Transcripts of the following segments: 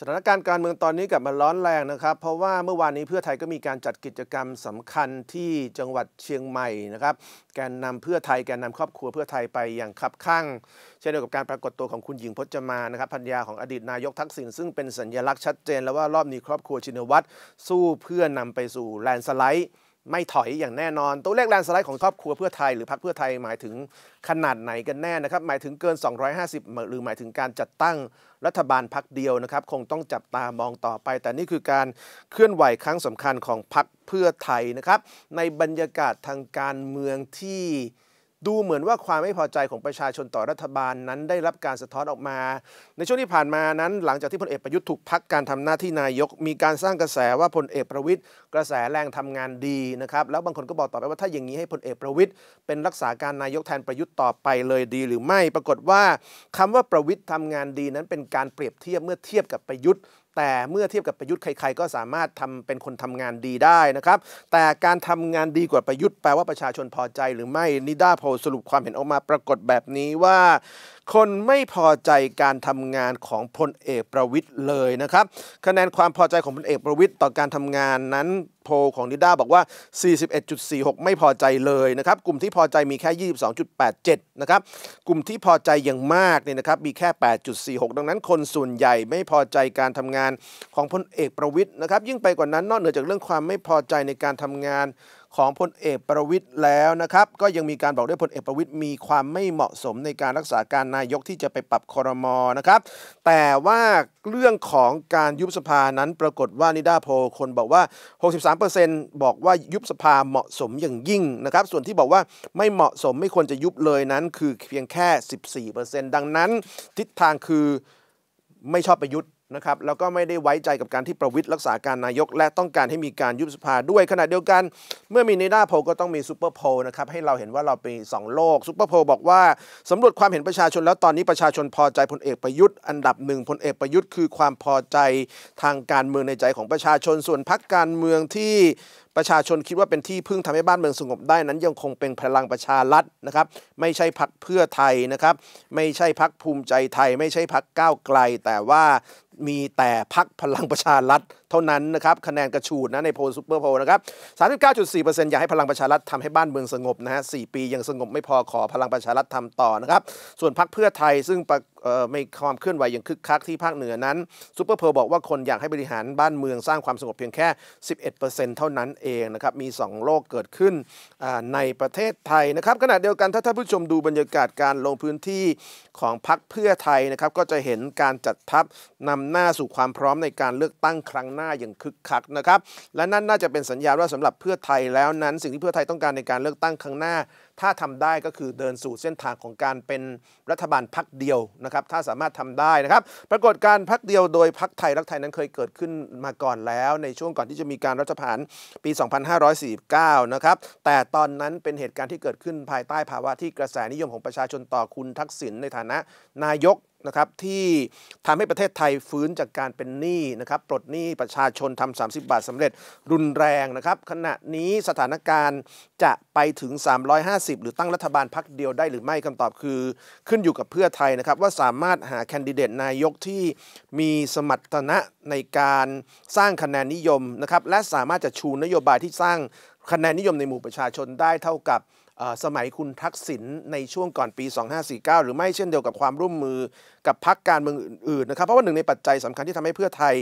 สถานการณ์การเมืองตอนนี้กลับมาร้อนแรงนะครับ เพราะว่าเมื่อวานนี้เพื่อไทยก็มีการจัดกิจกรรมสำคัญที่จังหวัดเชียงใหม่นะครับแกนนำเพื่อไทยแกนนาครอบครัวเพื่อไทยไปอย่างคับข้าง เช่นเดียวกับการปรากฏตัวของคุณหญิงพจมานะครับพันยาของอดีตนายกทักษิณซึ่งเป็นสัญลักษณ์ชัดเจนแล้วว่ารอบนี้ครอบครัวชินวัตรสู้เพื่อนำไปสู่แลนสไลด์ไม่ถอยอย่างแน่นอน ตัวเลขแลนสไลด์ของครอบครัวเพื่อไทยหรือพรรคเพื่อไทย หมายถึงขนาดไหนกันแน่นะครับ หมายถึงเกิน 250 หรือหมายถึงการจัดตั้งรัฐบาลพรรคเดียวนะครับ คงต้องจับตามองต่อไป แต่นี่คือการเคลื่อนไหวครั้งสำคัญของพรรคเพื่อไทยนะครับ ในบรรยากาศทางการเมืองที่ดูเหมือนว่าความไม่พอใจของประชาชนต่อรัฐบาลนั้นได้รับการสะท้อนออกมา ในช่วงที่ผ่านมานั้น หลังจากที่พลเอกประยุทธ์ถูกพักการทำหน้าที่นายกมีการสร้างกระแสว่าพลเอกประวิทย์กระแสแรงทำงานดีนะครับแล้วบางคนก็บอกต่อไปว่าถ้าอย่างนี้ให้พลเอกประวิทย์เป็นรักษาการนายกแทนประยุทธ์ต่อไปเลยดีหรือไม่ ปรากฏว่า คำว่าประวิทย์ทำงานดีนั้นเป็นการเปรียบเทียบเมื่อเทียบกับประยุทธ์แต่เมื่อเทียบกับประยุทธ์ใครๆ ก็สามารถทำเป็นคนทำงานดีได้นะครับ แต่การทำงานดีกว่าประยุทธ์แปลว่าประชาชนพอใจหรือไม่ นิด้าโพสรุปความเห็นออกมาปรากฏแบบนี้ว่าคนไม่พอใจการทำงานของพลเอกประวิทย์เลยนะครับ คะแนนความพอใจของพลเอกประวิทย์ต่อการทำงานนั้นโพลของนิด้าบอกว่า 41.46 ไม่พอใจเลยนะครับ กลุ่มที่พอใจมีแค่ 22.87 นะครับกลุ่มที่พอใจอย่างมากเนี่ยนะครับมีแค่ 8.46 ดังนั้น คนส่วนใหญ่ไม่พอใจการทำงานของพลเอกประวิทย์นะครับยิ่งไปกว่านั้นนอกเหนือจากเรื่องความไม่พอใจในการทำงานของพลเอกประวิทย์แล้วนะครับก็ยังมีการบอกด้วยพลเอกประวิทย์มีความไม่เหมาะสมในการรักษาการนายกที่จะไปปรับคอรมอนะครับ แต่ว่าเรื่องของการยุบสภานั้น ปรากฏว่านิดาโพคนบอกว่า 63%บอกว่ายุบสภาเหมาะสมอย่างยิ่งนะครับส่วนที่บอกว่าไม่เหมาะสมไม่ควรจะยุบเลยนั้น คือเพียงแค่14%ดังนั้น ทิศทางคือไม่ชอบประยุทธนะครับแล้วก็ไม่ได้ไว้ใจกับการที่ประวิทย์รักษาการนายก และต้องการให้มีการยุบสภาด้วย ขณะเดียวกัน เมื่อมีเนด้าโพก็ต้องมีซูเปอร์โพนะครับให้เราเห็นว่าเราเป็นสโลกซูเปอร์โพบอกว่าสำรวจความเห็นประชาชนแล้วตอนนี้ประชาชนพอใจพลเอกประยุทธ์อันดับหนึ่งพลเอกประยุทธ์คือความพอใจทางการเมืองในใจของประชาชน ส่วนพักการเมืองที่ประชาชนคิดว่าเป็นที่พึ่งทำให้บ้านเมืองสงบได้นั้นยังคงเป็นพลังประชารัฐนะครับไม่ใช่พักเพื่อไทยนะครับไม่ใช่พักภูมิใจไทย ไม่ใช่พักก้าวไกล แต่ว่ามีแต่พักพลังประชารัฐเท่านั้นนะครับคะแนนกระชูดนะในโพลซูเปอร์โพลนะครับ 39.4%อยากให้พลังประชารัฐทำให้บ้านเมืองสงบนะฮะ4ปียังสงบไม่พอขอพลังประชารัฐทำต่อนะครับ ส่วนพรรคเพื่อไทยซึ่งไม่ความเคลื่อนไหวอย่างคึกคักที่ภาคเหนือนั้นซูเปอร์โพลบอกว่าคนอยากให้บริหารบ้านเมืองสร้างความสงบเพียงแค่ 11%เท่านั้นเองนะครับ มี 2 โลกเกิดขึ้นในประเทศไทยนะครับขณะเดียวกันถ้าท่านผู้ชมดูบรรยากาศการลงพื้นที่ของพรรคเพื่อไทยนะครับก็จะเห็นการจัดทัพนำหน้าสู่ความพร้อมในการเลือกตั้งครั้งหน้าอย่างคึกคักนะครับ และนั่นน่าจะเป็นสัญญาณว่าสำหรับเพื่อไทยแล้วนั้น สิ่งที่เพื่อไทยต้องการในการเลือกตั้งครั้งหน้า ถ้าทำได้ก็คือเดินสู่เส้นทางของการเป็นรัฐบาลพักเดียวนะครับถ้าสามารถทำได้นะครับปรากฏการพักเดียวโดยพักไทยรักไทยนั้นเคยเกิดขึ้นมาก่อนแล้ว ในช่วงก่อนที่จะมีการรัฐประหารปี 2549นะครับแต่ตอนนั้นเป็นเหตุการณ์ที่เกิดขึ้นภายใต้ภาวะที่กระแสนิยมของประชาชนต่อคุณทักษิณในฐานะนายกนะครับที่ทำให้ประเทศไทยฟื้นจากการเป็นหนี้นะครับปลดหนี้ประชาชนทำ 30 บาทสำเร็จรุนแรงนะครับขณะนี้สถานการณ์จะไปถึง 350 หรือตั้งรัฐบาลพักเดียวได้หรือไม่คำตอบคือขึ้นอยู่กับเพื่อไทยนะครับว่าสามารถหาแคนดิเดตนายกที่มีสมรรถนะในการสร้างคะแนนนิยมนะครับและสามารถจะชูนโยบายที่สร้างคะแนนนิยมในหมู่ประชาชนได้เท่ากับสมัยคุณทักษิณในช่วงก่อนปี 2549 หรือไม่เช่นเดียวกับความร่วมมือกับพักการเมืองอื่นๆนะครับเพราะว่าหนึ่งในปัจจัยสำคัญที่ทำให้เพื่อไทย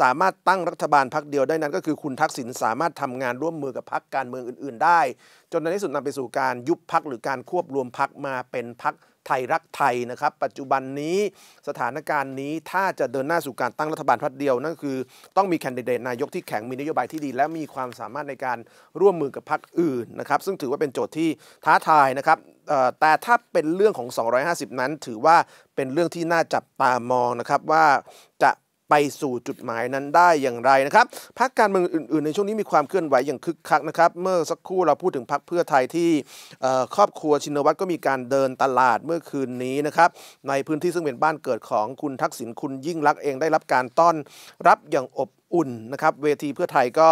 สามารถตั้งรัฐบาลพักเดียวได้นั้นก็คือคุณทักษิณสามารถทำงานร่วมมือกับพักการเมืองอื่น ๆ ได้ จนในที่สุดนำไปสู่การยุบพักหรือการควบรวมพักมาเป็นพักไทยรักไทยนะครับ ปัจจุบันนี้สถานการณ์นี้ ถ้าจะเดินหน้าสู่การตั้งรัฐบาลพัดเดียวนั่นคือ ต้องมีแคนดิเดตนายกที่แข็ง มีนโยบายที่ดี และมีความสามารถในการร่วมมือกับพรรคอื่นนะครับ ซึ่งถือว่าเป็นโจทย์ที่ท้าทายนะครับแต่ถ้าเป็นเรื่องของ 250 นั้นถือว่าเป็นเรื่องที่น่าจับตามองนะครับว่าจะไปสู่จุดหมายนั้นได้อย่างไร นะครับพักการเมืองอื่นๆ ในช่วงนี้มีความเคลื่อนไหวอย่างคึกคักนะครับเมื่อสักครู่เราพูดถึงพักเพื่อไทยที่ครอบครัวชินวัตรก็มีการเดินตลาดเมื่อคืนนี้นะครับในพื้นที่ซึ่งเป็นบ้านเกิดของคุณทักษิณคุณยิ่งรักเองได้รับการต้อนรับอย่างอบอุ่นนะครับ เวทีเพื่อไทยก็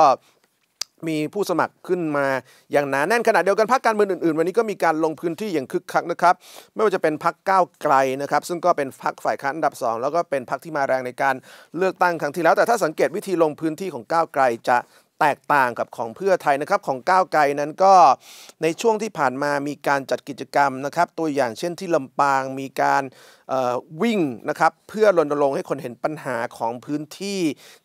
มีผู้สมัครขึ้นมาอย่างหนาแน่นขณะเดียวกันพรรคการเมืองอื่นๆวันนี้ก็มีการลงพื้นที่อย่างคึกคักนะครับ ไม่ว่าจะเป็นพรรคก้าวไกลนะครับ ซึ่งก็เป็นพรรคฝ่ายค้านอันดับ 2 แล้วก็เป็นพรรคที่มาแรงในการเลือกตั้งครั้งที่แล้ว แต่ถ้าสังเกตวิธีลงพื้นที่ของก้าวไกลจะแตกต่างกับของเพื่อไทยนะครับของก้าวไกลนั้นก็ในช่วงที่ผ่านมามีการจัดกิจกรรมนะครับ ตัวอย่างเช่นที่ลำปาง มีการวิ่งนะครับ เพื่อรณรงค์ให้คนเห็นปัญหาของพื้นที่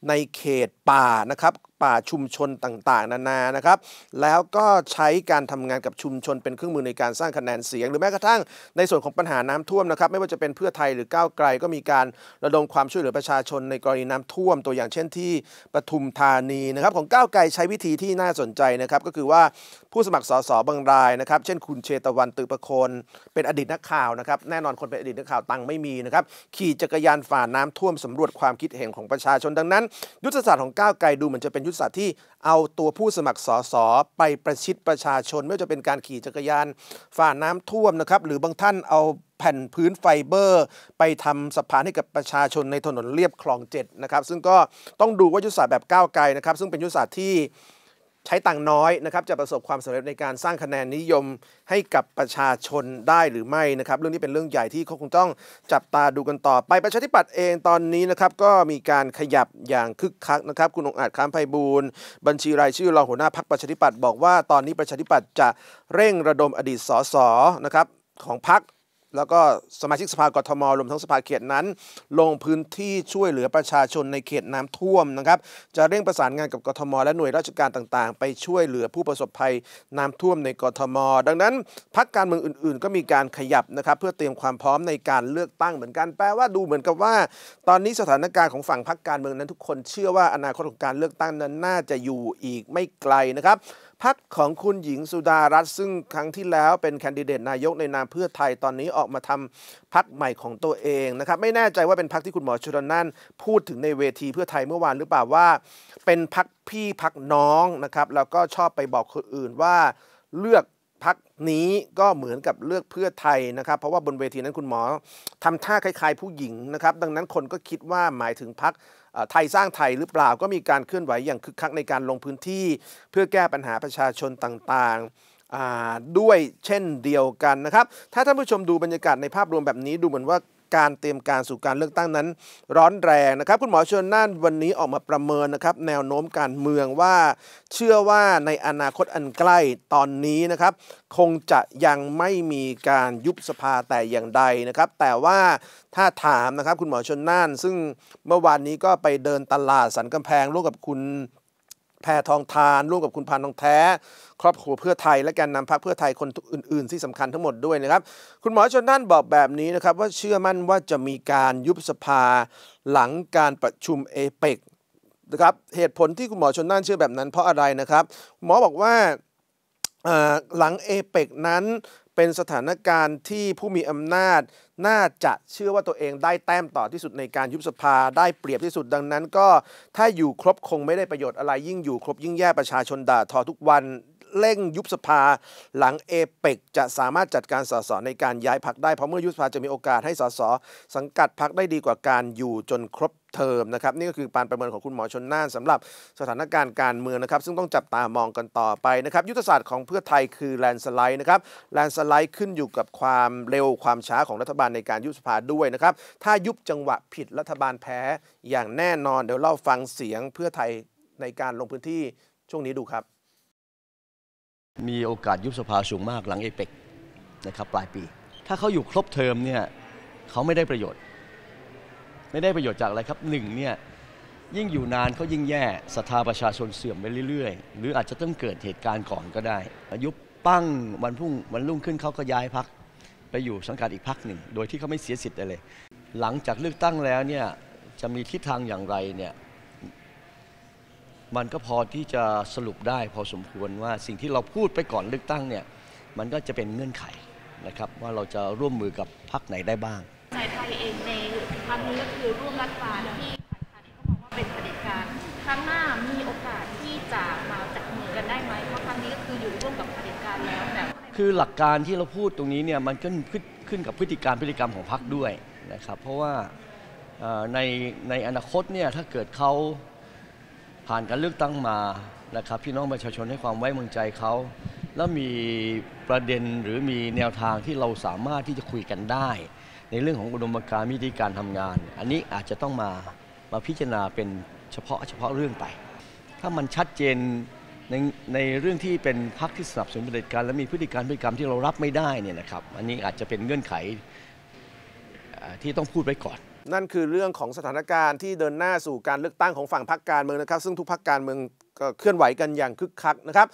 ในเขตป่านะครับป่าชุมชนต่างๆ นานานะครับ แล้วก็ใช้การทำงานกับชุมชน เป็นเครื่องมือในการสร้างคะแนนเสียง หรือแม้กระทั่งในส่วนของปัญหาน้ำท่วมนะครับ ไม่ว่าจะเป็นเพื่อไทยหรือก้าวไกล ก็มีการระดมความช่วยเหลือประชาชนในกรณีน้ำท่วม ตัวอย่างเช่นที่ปทุมธานีนะครับของก้าวไกลใช้วิธีที่น่าสนใจนะครับก็คือว่าผู้สมัครสสบางรายนะครับเช่น คุณเชตวันตือประโคน เป็นอดีตนักข่าวนะครับแน่นอนคนเป็นอดีตนักข่าวตังไม่มีนะครับขี่จักรยานฝ่าน้ำท่วมสำรวจความคิดเห็นของประชาชนดังนั้น ยุทธศาสตร์ของก้าวไกลดูเหมือนจะเป็นยุทธศาสตร์ที่เอาตัวผู้สมัครสสไปประชิดประชาชนไม่ว่าจะเป็นการขี่จักรยานฝ่าน้ำท่วมนะครับหรือบางท่านเอาแผ่นพื้นไฟเบอร์ ไปทำสะพานให้กับประชาชนในถนนเรียบคลองเจ็ดนะครับซึ่งก็ต้องดูว่ายุทธศาสตร์แบบก้าวไกลนะครับ ซึ่งเป็นยุทธศาสตร์ที่ใช้ตังน้อยนะครับจะประสบความสำเร็จในการสร้างคะแนนนิยมให้กับประชาชนได้หรือไม่นะครับเรื่องนี้เป็นเรื่องใหญ่ที่เขาคงต้องจับตาดูกันต่อไปประชาธิปัตย์เองตอนนี้นะครับก็มีการขยับอย่างคึกคักนะครับคุณองอาจค้ามไพบูลบัญชีรายชื่อรองหัวหน้าพักประชาธิปัตย์บอกว่าตอนนี้ประชาธิปัตย์จะเร่งระดมอดีตสสนะครับของพักแล้วก็สมาชิกสภากทมรวมทั้งสภาเขตนั้น ลงพื้นที่ช่วยเหลือประชาชนในเขตน้ำท่วมนะครับจะเร่งประสานงานกับกทม และหน่วยราชการต่างๆ ไปช่วยเหลือผู้ประสบภัยน้ำท่วมในกทม ดังนั้นพักการเมืองอื่น ๆก็มีการขยับนะครับ เพื่อเตรียมความพร้อมในการเลือกตั้งเหมือนกันแปลว่าดูเหมือนกับว่า ตอนนี้สถานการณ์ของฝั่งพักการเมืองนั้นทุกคนเชื่อว่าอนาคตของการเลือกตั้งนั้นน่าจะอยู่อีกไม่ไกลนะครับพักของคุณหญิงสุดารัตน์ซึ่งครั้งที่แล้วเป็นแคนดิเดตนายกในนามเพื่อไทยตอนนี้ออกมาทำพักใหม่ของตัวเองนะครับ ไม่แน่ใจว่าเป็นพักที่คุณหมอชลน่นพูดถึงในเวทีเพื่อไทยเมื่อวานหรือเปล่าว่าเป็นพักพี่พักน้องนะครับแล้วก็ชอบไปบอกคนอื่นว่าเลือกพักนี้ก็เหมือนกับเลือกเพื่อไทยนะครับเพราะว่าบนเวทีนั้นคุณหมอ ทำท่าคล้าย ๆ ผู้หญิงนะครับดังนั้นคนก็คิดว่าหมายถึงพักไทยสร้างไทยหรือเปล่าก็มีการเคลื่อนไหวอย่างคึกคักในการลงพื้นที่ เพื่อแก้ปัญหาประชาชนต่างๆด้วยเช่นเดียวกันนะครับ ถ้าท่านผู้ชมดูบรรยากาศในภาพรวมแบบนี้ดูเหมือนว่าการเตรียมการสู่การเลือกตั้งนั้น ร้อนแรงนะครับ คุณหมอชนน่านวันนี้ออกมาประเมินนะครับ แนวโน้มการเมืองว่า เชื่อว่าในอนาคตอันใกล้ตอนนี้นะครับ คงจะยังไม่มีการยุบสภาแต่อย่างใดนะครับ แต่ว่าถ้าถามนะครับ คุณหมอชนน่านซึ่งเมื่อวานนี้ก็ไปเดินตลาดสันกำแพงร่วมกับคุณแพทองทานร่วมกับคุณพานทองแท้ ครอบครัวเพื่อไทย และแกนนำพรรคเพื่อไทยคนอื่นๆ ที่สำคัญทั้งหมดด้วยนะครับคุณหมอชนนั่นบอกแบบนี้นะครับ ว่าเชื่อมั่นว่าจะมีการยุบสภาหลังการประชุมเอเปกนะครับเหตุผลที่คุณหมอชนน่นเชื่อแบบนั้น เพราะอะไรนะครับ หมอบอกว่าหลังเอเปกนั้นเป็นสถานการณ์ที่ผู้มีอำนาจน่าจะเชื่อว่าตัวเองได้แต้มต่อที่สุดในการยุบสภาได้เปรียบที่สุดดังนั้นก็ถ้าอยู่ครบคงไม่ได้ประโยชน์อะไรยิ่งอยู่ครบยิ่งแย่ประชาชนด่าทอทุกวันเร่งยุบสภาหลังเอเปกจะสามารถจัดการสสในการย้ายพักได้ เพราะเมื่อยุบสภาจะมีโอกาสให้สสสังกัดพักได้ดีกว่าการอยู่จนครบเทอมนะครับนี่ก็คือการประเมินของคุณหมอชนน่านสำหรับสถานการณ์การเมืองนะครับ ซึ่งต้องจับตามองกันต่อไปนะครับยุทธศาสตร์ของเพื่อไทยคือแลนสไลด์นะครับแลนสไลด์ขึ้นอยู่กับความเร็วความช้าของรัฐบาลในการยุบสภาด้วยนะครับถ้ายุบจังหวะผิดรัฐบาลแพ้อย่างแน่นอน เดี๋ยวเล่าฟังเสียงเพื่อไทยในการลงพื้นที่ช่วงนี้ดูครับมีโอกาสยุบสภาสูงมากหลังเอเปกนะครับปลายปี ถ้าเขาอยู่ครบเทอมเนี่ยเขาไม่ได้ประโยชน์ ไม่ได้ประโยชน์จากอะไรครับหนึ่งเนี่ยยิ่งอยู่นานเขายิ่งแย่ศรัทธาประชาชนเสื่อมไปเรื่อยๆ หรืออาจจะต้องเกิดเหตุการณ์ก่อนก็ได้ยุบปั้งวันพุ่งวันรุ่งขึ้นเขาก็ย้ายพักไปอยู่สังกัดอีกพักหนึ่งโดยที่เขาไม่เสียสิทธิ์อะไรหลังจากเลือกตั้งแล้วเนี่ยจะมีทิศทางอย่างไรเนี่ยมันก็พอที่จะสรุปได้พอสมควรว่าสิ่งที่เราพูดไปก่อนเลือกตั้งเนี่ยมันก็จะเป็นเงื่อนไขนะครับว่าเราจะร่วมมือกับพรรคไหนได้บ้างใจไทยเองในครั้งนี้ก็คือร่วมรัฐบาลที่ฝ่าคานเขาบอกว่าเป็นผการครั้งหน้ามีโอกาสที่จะมาจับมือกันได้ไหมเพราะครั้งนี้ก็คืออยู่ร่วมกับเผดิการแล้วแบบ คือหลักการที่เราพูดตรงนี้เนี่ยมันขึ้นขึ้นกับพฤติการพฤติกรรมของพรรคด้วยนะครับเพราะว่าในในอนาคตเนี่ยถ้าเกิดเขาผ่านการเลือกตั้งมานะครับพี่น้องประชาชนให้ความไว้วางใจเขาแล้วมีประเด็นหรือมีแนวทางที่เราสามารถที่จะคุยกันได้ ในเรื่องของอุดมการณ์วิธีการทำงาน อันนี้อาจจะต้องมามาพิจารณาเป็นเฉพาะเฉพาะเรื่องไป ถ้ามันชัดเจนในในเรื่องที่เป็นพรรคที่สนับสนุนเผด็จการ และมีพฤติการพฤติกรรมที่เรารับไม่ได้เนี่ยนะครับอันนี้อาจจะเป็นเงื่อนไขที่ต้องพูดไว้ก่อนนั่นคือเรื่องของสถานการณ์ที่เดินหน้าสู่การเลือกตั้งของฝั่งพรรคการเมืองนะครับ ซึ่งทุกพรรคการเมืองเคลื่อนไหวกันอย่างคึกคักนะครับ